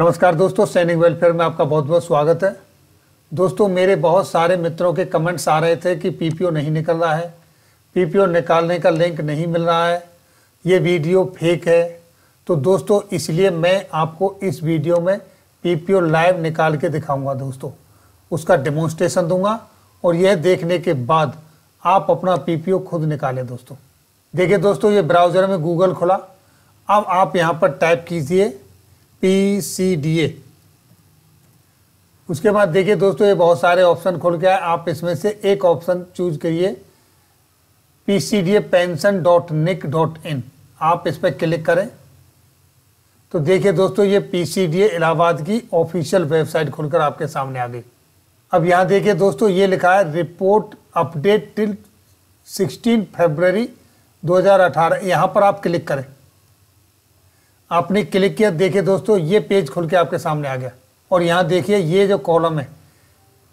नमस्कार दोस्तों सैनिक वेलफेयर में आपका बहुत बहुत स्वागत है दोस्तों मेरे बहुत सारे मित्रों के कमेंट्स आ रहे थे कि पीपीओ नहीं निकल रहा है पीपीओ निकालने का लिंक नहीं मिल रहा है ये वीडियो फेक है तो दोस्तों इसलिए मैं आपको इस वीडियो में पीपीओ लाइव निकाल के दिखाऊंगा दोस्तों उसका डेमोन्स्ट्रेशन दूंगा और यह देखने के बाद आप अपना पी खुद निकालें दोस्तों देखिए दोस्तों ये ब्राउज़र में गूगल खुला अब आप यहाँ पर टाइप कीजिए पी सी डी ए उसके बाद देखिए दोस्तों ये बहुत सारे ऑप्शन खुल के आए आप इसमें से एक ऑप्शन चूज करिए P C D A pension dot nic dot in आप इस पर क्लिक करें तो देखिए दोस्तों ये P C D A Allahabad की ऑफिशियल वेबसाइट खुलकर आपके सामने आ गई अब यहाँ देखिए दोस्तों ये लिखा है रिपोर्ट अपडेट टिल 16 फरवरी 2018 यहाँ पर आप क्लिक करें आपने क्लिक किया देखिए दोस्तों ये पेज खुल के आपके सामने आ गया और यहाँ देखिए ये जो कॉलम है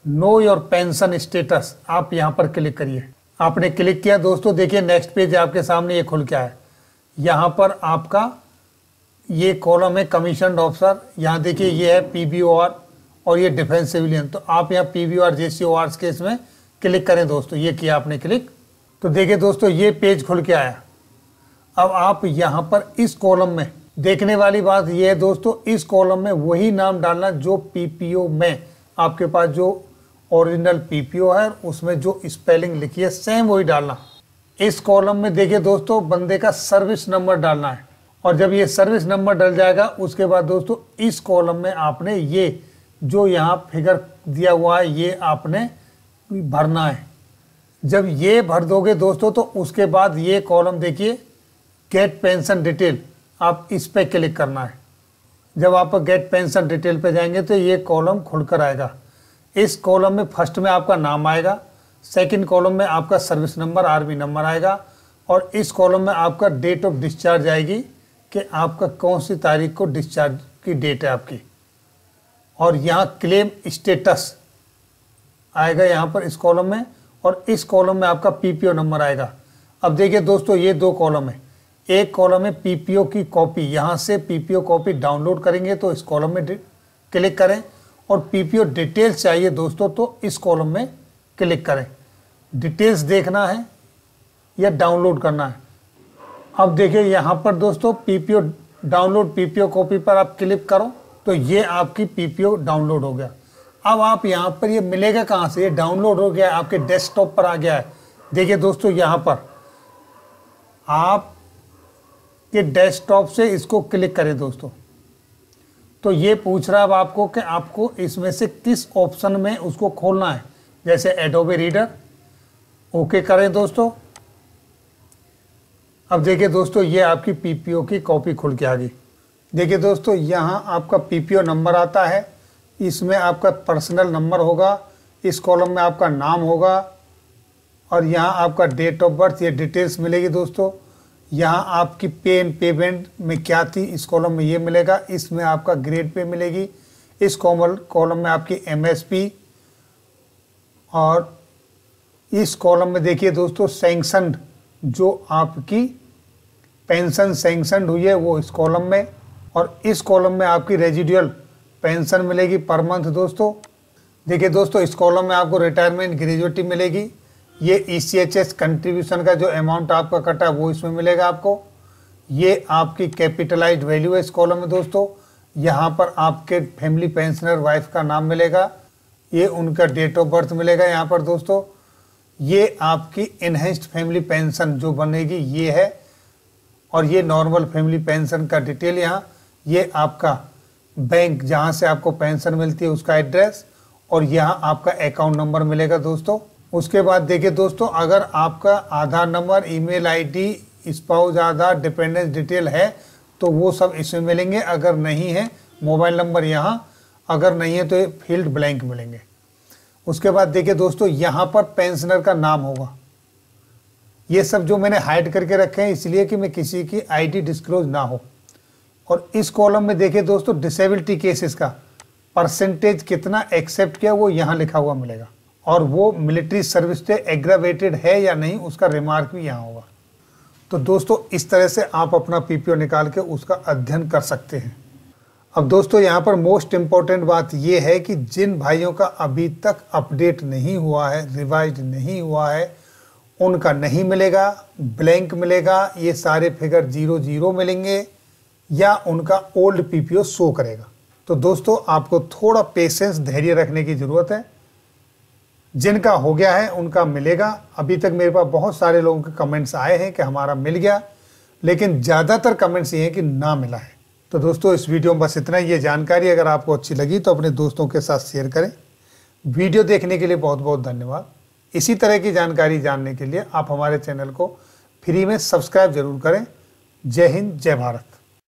नो योर पेंशन स्टेटस आप यहाँ पर क्लिक करिए आपने क्लिक किया दोस्तों देखिए नेक्स्ट पेज आपके सामने ये खुल के आया यहाँ पर आपका ये कॉलम है कमीशन ऑफिसर यहाँ देखिए ये है पी और ये डिफेंस सिविलियन तो आप यहाँ P B R J C O R के इसमें क्लिक करें दोस्तों ये किया आपने क्लिक तो देखिए दोस्तों ये पेज खुल के आया अब आप यहाँ पर इस कॉलम में देखने वाली बात यह है दोस्तों इस कॉलम में वही नाम डालना जो पीपीओ में आपके पास जो ओरिजिनल पीपीओ है उसमें जो स्पेलिंग लिखी है सेम वही डालना इस कॉलम में देखिए दोस्तों बंदे का सर्विस नंबर डालना है और जब ये सर्विस नंबर डल जाएगा उसके बाद दोस्तों इस कॉलम में आपने ये जो यहाँ फिगर दिया हुआ है ये आपने भरना है जब ये भर दोगे दोस्तों तो उसके बाद ये कॉलम देखिए गेट पेंशन डिटेल आप इस पर क्लिक करना है जब आप गेट पेंशन डिटेल पे जाएंगे तो ये कॉलम खुलकर आएगा इस कॉलम में फर्स्ट में आपका नाम आएगा सेकंड कॉलम में आपका सर्विस नंबर आर्मी नंबर आएगा और इस कॉलम में आपका डेट ऑफ डिस्चार्ज आएगी कि आपका कौन सी तारीख को डिस्चार्ज की डेट है आपकी और यहाँ क्लेम स्टेटस आएगा यहाँ पर इस कॉलम में और इस कॉलम में आपका पीपीओ नंबर आएगा अब देखिए दोस्तों ये दो कॉलम है एक कॉलम में पीपीओ की कॉपी यहाँ से पीपीओ कॉपी डाउनलोड करेंगे तो इस कॉलम में क्लिक करें और पीपीओ डिटेल्स चाहिए दोस्तों तो इस कॉलम में क्लिक करें डिटेल्स देखना है या डाउनलोड करना है अब देखिए यहाँ पर दोस्तों पीपीओ डाउनलोड पीपीओ कॉपी पर आप क्लिक करो तो ये आपकी पीपीओ डाउनलोड हो गया अब आप यहाँ पर ये मिलेगा कहाँ से ये डाउनलोड हो गया आपके डेस्कटॉप पर आ गया है देखिए दोस्तों यहाँ पर आप कि डेस्कटॉप से इसको क्लिक करें दोस्तों तो ये पूछ रहा है अब आपको कि आपको इसमें से किस ऑप्शन में उसको खोलना है जैसे एडोबे रीडर ओके करें दोस्तों अब देखिए दोस्तों ये आपकी पीपीओ की कॉपी खुल के आ गई देखिए दोस्तों यहाँ आपका पीपीओ नंबर आता है इसमें आपका पर्सनल नंबर होगा इस कॉलम में आपका नाम होगा और यहाँ आपका डेट ऑफ बर्थ ये डिटेल्स मिलेगी दोस्तों यहाँ आपकी पे एंड पेमेंट में क्या थी इस कॉलम में ये मिलेगा इसमें आपका ग्रेड पे मिलेगी इस कॉमल कॉलम में आपकी एमएसपी और इस कॉलम में देखिए दोस्तों सेंक्शन जो आपकी पेंशन सेंक्शन हुई है वो इस कॉलम में और इस कॉलम में आपकी रेजिडुअल पेंशन मिलेगी पर मंथ दोस्तों देखिए दोस्तों इस कॉलम में आपको रिटायरमेंट ग्रेजुएटी मिलेगी ये E C H S contribution का जो अमाउंट आपका कटा वो इसमें मिलेगा आपको ये आपकी कैपिटलाइज वैल्यू है इस कॉलम में दोस्तों यहाँ पर आपके फैमिली पेंशनर वाइफ का नाम मिलेगा ये उनका डेट ऑफ बर्थ मिलेगा यहाँ पर दोस्तों ये आपकी इनहेंस्ड फैमिली पेंशन जो बनेगी ये है और ये नॉर्मल फैमिली पेंशन का डिटेल यहाँ ये आपका बैंक जहाँ से आपको पेंशन मिलती है उसका एड्रेस और यहाँ आपका अकाउंट नंबर मिलेगा दोस्तों उसके बाद देखिए दोस्तों अगर आपका Aadhaar number email ID spouse Aadhaar dependence detail है तो वो सब इसमें मिलेंगे अगर नहीं है मोबाइल नंबर यहाँ अगर नहीं है तो फील्ड ब्लैंक मिलेंगे उसके बाद देखिए दोस्तों यहाँ पर पेंशनर का नाम होगा ये सब जो मैंने हाइड करके रखे हैं इसलिए कि मैं किसी की आईडी डिस्क्लोज ना हो और इस कॉलम में देखिए दोस्तों डिसेबिलिटी केसेस का परसेंटेज कितना एक्सेप्ट किया वो यहाँ लिखा हुआ मिलेगा और वो मिलिट्री सर्विस से एग्रावेटेड है या नहीं उसका रिमार्क भी यहाँ होगा तो दोस्तों इस तरह से आप अपना पीपीओ निकाल के उसका अध्ययन कर सकते हैं अब दोस्तों यहाँ पर मोस्ट इम्पॉर्टेंट बात ये है कि जिन भाइयों का अभी तक अपडेट नहीं हुआ है रिवाइज नहीं हुआ है उनका नहीं मिलेगा ब्लैंक मिलेगा ये सारे फिगर जीरो जीरो मिलेंगे या उनका ओल्ड पीपीओ शो करेगा तो दोस्तों आपको थोड़ा पेशेंस धैर्य रखने की ज़रूरत है जिनका हो गया है उनका मिलेगा अभी तक मेरे पास बहुत सारे लोगों के कमेंट्स आए हैं कि हमारा मिल गया लेकिन ज़्यादातर कमेंट्स ये हैं कि ना मिला है तो दोस्तों इस वीडियो में बस इतना ही ये जानकारी अगर आपको अच्छी लगी तो अपने दोस्तों के साथ शेयर करें वीडियो देखने के लिए बहुत बहुत धन्यवाद इसी तरह की जानकारी जानने के लिए आप हमारे चैनल को फ्री में सब्सक्राइब जरूर करें जय हिंद जय भारत